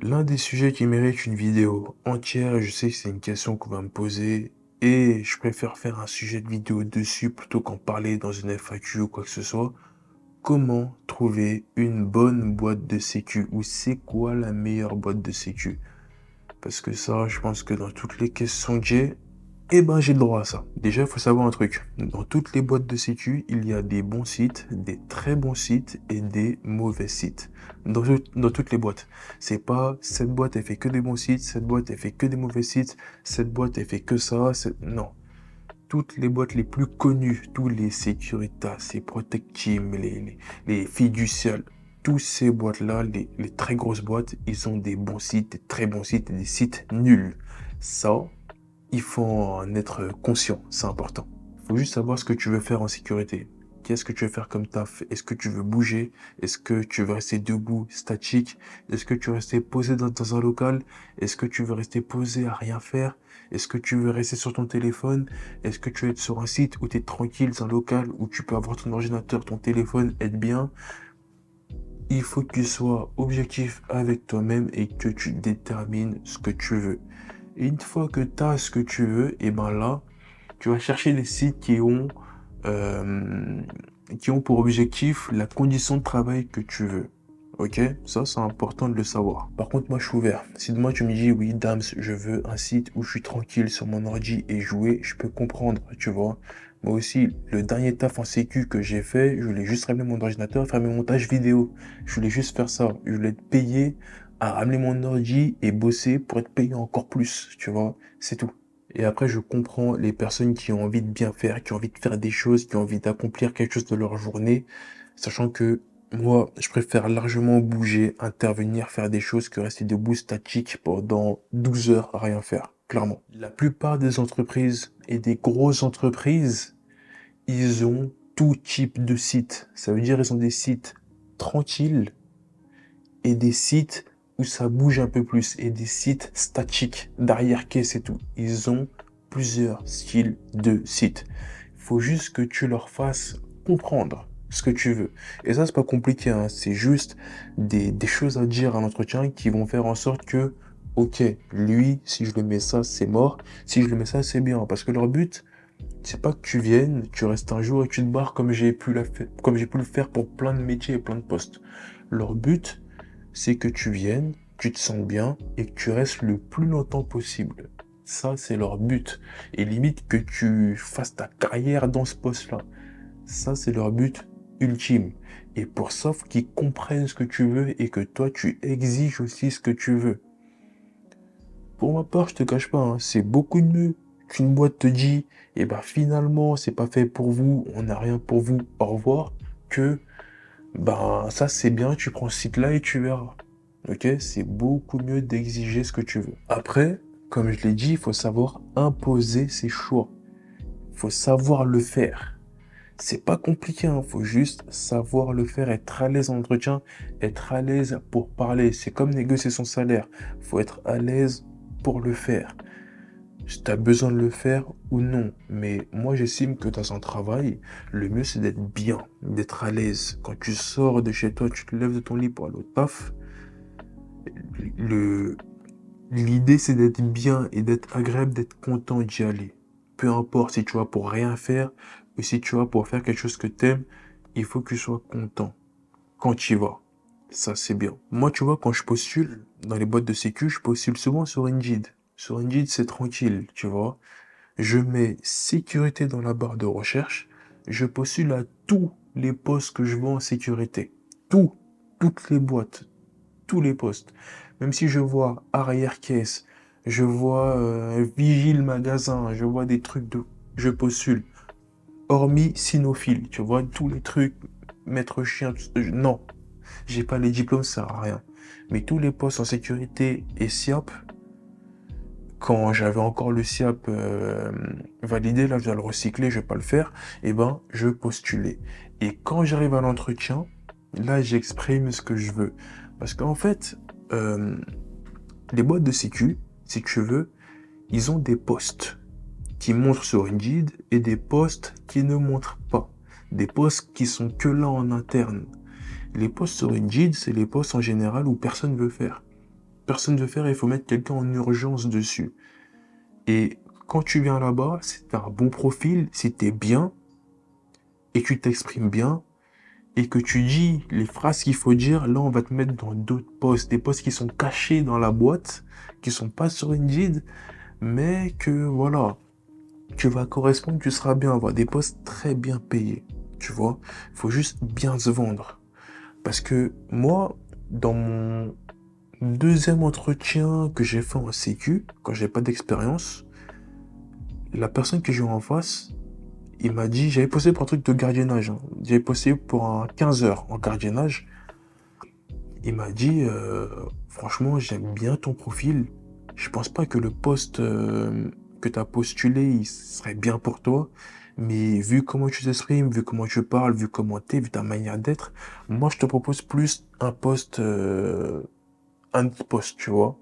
L'un des sujets qui mérite une vidéo entière, je sais que c'est une question qu'on va me poser, et je préfère faire un sujet de vidéo dessus plutôt qu'en parler dans une FAQ ou quoi que ce soit. Comment trouver une bonne boîte de sécu ou c'est quoi la meilleure boîte de sécu Parce que ça, je pense que dans toutes les questions que j'ai, eh ben, j'ai le droit à ça. Déjà, il faut savoir un truc. Dans toutes les boîtes de sécu, il y a des bons sites, des très bons sites et des mauvais sites. Dans, toutes les boîtes. C'est pas cette boîte, elle fait que des bons sites, cette boîte, elle fait que des mauvais sites, cette boîte, elle fait que ça. Non. Toutes les boîtes les plus connues, tous les Securitas, les Protectim, les, Filles du Ciel, toutes ces boîtes-là, les, très grosses boîtes, ils ont des bons sites, des très bons sites et des sites nuls. Ça, il faut en être conscient, c'est important. Il faut juste savoir ce que tu veux faire en sécurité. Qu'est-ce que tu veux faire comme taf Est-ce que tu veux bouger Est-ce que tu veux rester debout, statique Est-ce que tu veux rester posé dans, un local Est-ce que tu veux rester posé à rien faire Est-ce que tu veux rester sur ton téléphone Est-ce que tu veux être sur un site où tu es tranquille, dans un local où tu peux avoir ton ordinateur, ton téléphone, être bien il faut que tu sois objectif avec toi-même et que tu détermines ce que tu veux une fois que tu as ce que tu veux, et eh ben là, tu vas chercher les sites qui ont, euh, qui ont pour objectif la condition de travail que tu veux. Ok Ça, c'est important de le savoir. Par contre, moi, je suis ouvert. Si demain, tu me dis, oui, Dams, je veux un site où je suis tranquille sur mon ordi et jouer, je peux comprendre, tu vois. Moi aussi, le dernier taf en sécu que j'ai fait, je voulais juste ramener mon ordinateur, faire mes montages vidéo. Je voulais juste faire ça. Je voulais être payé à ramener mon ordi et bosser pour être payé encore plus, tu vois. C'est tout. Et après, je comprends les personnes qui ont envie de bien faire, qui ont envie de faire des choses, qui ont envie d'accomplir quelque chose de leur journée, sachant que moi, je préfère largement bouger, intervenir, faire des choses que rester debout statique pendant 12 heures à rien faire, clairement. La plupart des entreprises et des grosses entreprises, ils ont tout type de sites. Ça veut dire ils ont des sites tranquilles et des sites ça bouge un peu plus et des sites statiques darrière qu'est c'est tout. Ils ont plusieurs styles de sites. faut juste que tu leur fasses comprendre ce que tu veux. Et ça, c'est pas compliqué, hein. c'est juste des, des, choses à dire à l'entretien qui vont faire en sorte que, ok, lui, si je le mets ça, c'est mort, si je le mets ça, c'est bien. Parce que leur but, c'est pas que tu viennes, tu restes un jour et tu te barres comme j'ai pu, la comme j'ai pu le faire pour plein de métiers et plein de postes. Leur but, c'est que tu viennes, tu te sens bien et que tu restes le plus longtemps possible. Ça, c'est leur but. Et limite que tu fasses ta carrière dans ce poste-là. Ça, c'est leur but ultime. Et pour sauf qu'ils comprennent ce que tu veux et que toi, tu exiges aussi ce que tu veux. Pour ma part, je te cache pas, hein, c'est beaucoup mieux qu'une boîte te dit, eh ben finalement, c'est pas fait pour vous, on n'a rien pour vous, au revoir, que ben ça c'est bien, tu prends ce site-là et tu verras. Ok C'est beaucoup mieux d'exiger ce que tu veux. Après, comme je l'ai dit, il faut savoir imposer ses choix. Il faut savoir le faire. C'est pas compliqué, il hein. faut juste savoir le faire, être à l'aise en entretien, être à l'aise pour parler. C'est comme négocier son salaire. il faut être à l'aise pour le faire si tu as besoin de le faire ou non. Mais moi, j'estime que dans un travail, le mieux, c'est d'être bien, d'être à l'aise. Quand tu sors de chez toi, tu te lèves de ton lit pour aller au taf, le... l'idée, c'est d'être bien et d'être agréable, d'être content d'y aller. Peu importe si tu vas pour rien faire ou si tu vas pour faire quelque chose que tu aimes. il faut que tu sois content quand tu y vas. Ça, c'est bien. Moi, tu vois, quand je postule dans les boîtes de sécu, je postule souvent sur Indeed. Sur Indeed, c'est tranquille, tu vois. Je mets sécurité dans la barre de recherche. Je postule à tous les postes que je vois en sécurité. Tous. toutes les boîtes, tous les postes. Même si je vois arrière-caisse, je vois euh, vigile magasin, je vois des trucs de... Je postule. Hormis sinophile, tu vois, tous les trucs, maître chien, non. J'ai pas les diplômes, ça sert à rien. Mais tous les postes en sécurité et SIOP quand j'avais encore le SIAP euh, validé, là je dois le recycler, je vais pas le faire, et eh ben je postulais. Et quand j'arrive à l'entretien, là j'exprime ce que je veux. Parce qu'en fait, euh, les boîtes de sécu, si tu veux, ils ont des postes qui montrent sur Indeed et des postes qui ne montrent pas. Des postes qui sont que là en interne. Les postes sur Indeed, c'est les postes en général où personne veut faire personne ne veut faire, il faut mettre quelqu'un en urgence dessus. Et quand tu viens là-bas, c'est un bon profil, si tu es bien, et que tu t'exprimes bien, et que tu dis les phrases qu'il faut dire, là, on va te mettre dans d'autres postes, des postes qui sont cachés dans la boîte, qui sont pas sur Indeed, mais que, voilà, tu vas correspondre, tu seras bien, avoir des postes très bien payés, tu vois. Il faut juste bien se vendre. Parce que moi, dans mon deuxième entretien que j'ai fait en sécu, quand j'ai pas d'expérience, la personne que j'ai eu en face, il m'a dit, j'avais posté pour un truc de gardiennage, hein. j'avais posté pour un 15 heures en gardiennage. Il m'a dit, euh, franchement, j'aime bien ton profil. Je pense pas que le poste euh, que tu as postulé, il serait bien pour toi. Mais vu comment tu t'exprimes, vu comment tu parles, vu comment tu es, vu ta manière d'être, moi je te propose plus un poste euh, un poste, tu vois,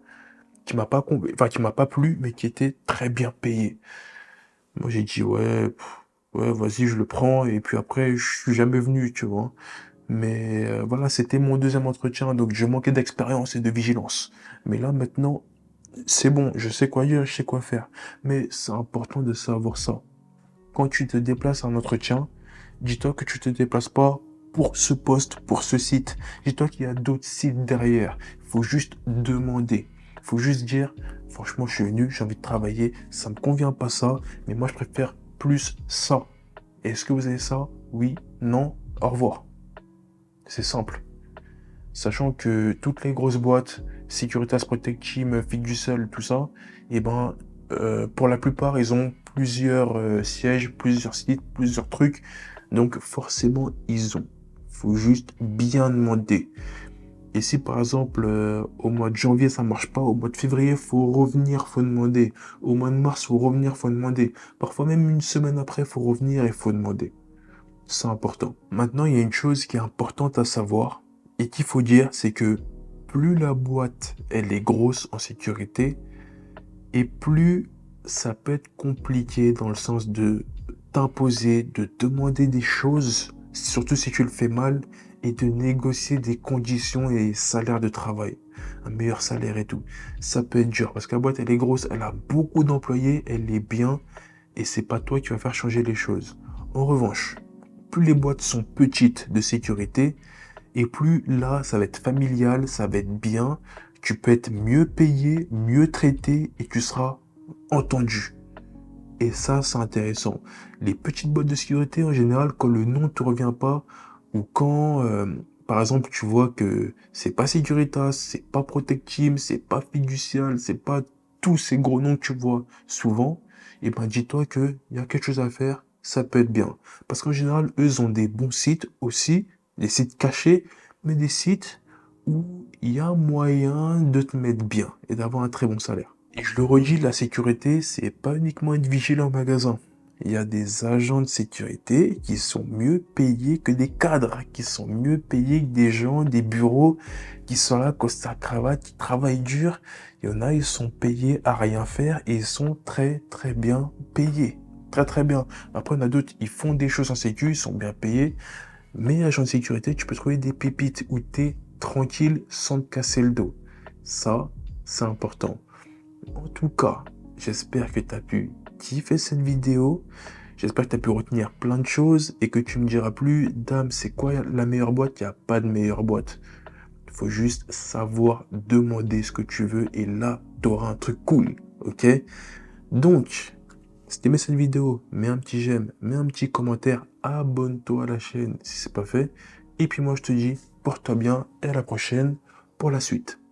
qui m'a pas enfin qui m'a pas plu, mais qui était très bien payé. Moi j'ai dit ouais, ouais, vas-y, je le prends, et puis après je suis jamais venu, tu vois. Mais euh, voilà, c'était mon deuxième entretien, donc je manquais d'expérience et de vigilance. Mais là maintenant, c'est bon, je sais quoi dire, je sais quoi faire. Mais c'est important de savoir ça. Quand tu te déplaces à un entretien, dis-toi que tu te déplaces pas pour ce poste, pour ce site. Dis-toi qu'il y a d'autres sites derrière juste demander. faut juste dire, franchement, je suis venu, j'ai envie de travailler, ça me convient pas ça, mais moi, je préfère plus ça. Est-ce que vous avez ça Oui, non, au revoir. C'est simple. Sachant que toutes les grosses boîtes, Securitas Protect me du seul tout ça, et eh ben, euh, pour la plupart, ils ont plusieurs euh, sièges, plusieurs sites, plusieurs trucs. Donc forcément, ils ont. Faut juste bien demander. Et si par exemple euh, au mois de janvier ça marche pas, au mois de février faut revenir, faut demander. Au mois de mars faut revenir, faut demander. Parfois même une semaine après faut revenir et faut demander. C'est important. Maintenant il y a une chose qui est importante à savoir et qu'il faut dire, c'est que plus la boîte elle est grosse en sécurité et plus ça peut être compliqué dans le sens de t'imposer, de demander des choses, surtout si tu le fais mal et de négocier des conditions et salaires de travail, un meilleur salaire et tout. Ça peut être dur parce que la boîte elle est grosse, elle a beaucoup d'employés, elle est bien et c'est pas toi qui vas faire changer les choses. En revanche, plus les boîtes sont petites de sécurité et plus là ça va être familial, ça va être bien, tu peux être mieux payé, mieux traité et tu seras entendu. Et ça, c'est intéressant. Les petites boîtes de sécurité, en général, quand le nom ne te revient pas, ou quand, euh, par exemple, tu vois que c'est pas Securitas, c'est pas protective, c'est pas Fiducial, c'est pas tous ces gros noms que tu vois souvent, et eh ben dis-toi qu'il y a quelque chose à faire, ça peut être bien. Parce qu'en général, eux ont des bons sites aussi, des sites cachés, mais des sites où il y a moyen de te mettre bien et d'avoir un très bon salaire. Et je le redis, la sécurité, c'est pas uniquement être vigilant en magasin il y a des agents de sécurité qui sont mieux payés que des cadres, qui sont mieux payés que des gens, des bureaux, qui sont là, sa cravate, qui travaillent dur. Il y en a, ils sont payés à rien faire et ils sont très, très bien payés. Très, très bien. Après, on a d'autres, ils font des choses en sécurité, ils sont bien payés. Mais agent de sécurité, tu peux trouver des pépites où es tranquille sans te casser le dos. Ça, c'est important. En tout cas, j'espère que tu as pu fait cette vidéo. J'espère que tu as pu retenir plein de choses et que tu me diras plus, dame, c'est quoi la meilleure boîte Il n'y a pas de meilleure boîte. Il faut juste savoir demander ce que tu veux et là, tu auras un truc cool. Ok Donc, si t'aimais cette vidéo, mets un petit j'aime, mets un petit commentaire, abonne-toi à la chaîne si ce n'est pas fait. Et puis moi, je te dis, porte-toi bien et à la prochaine pour la suite.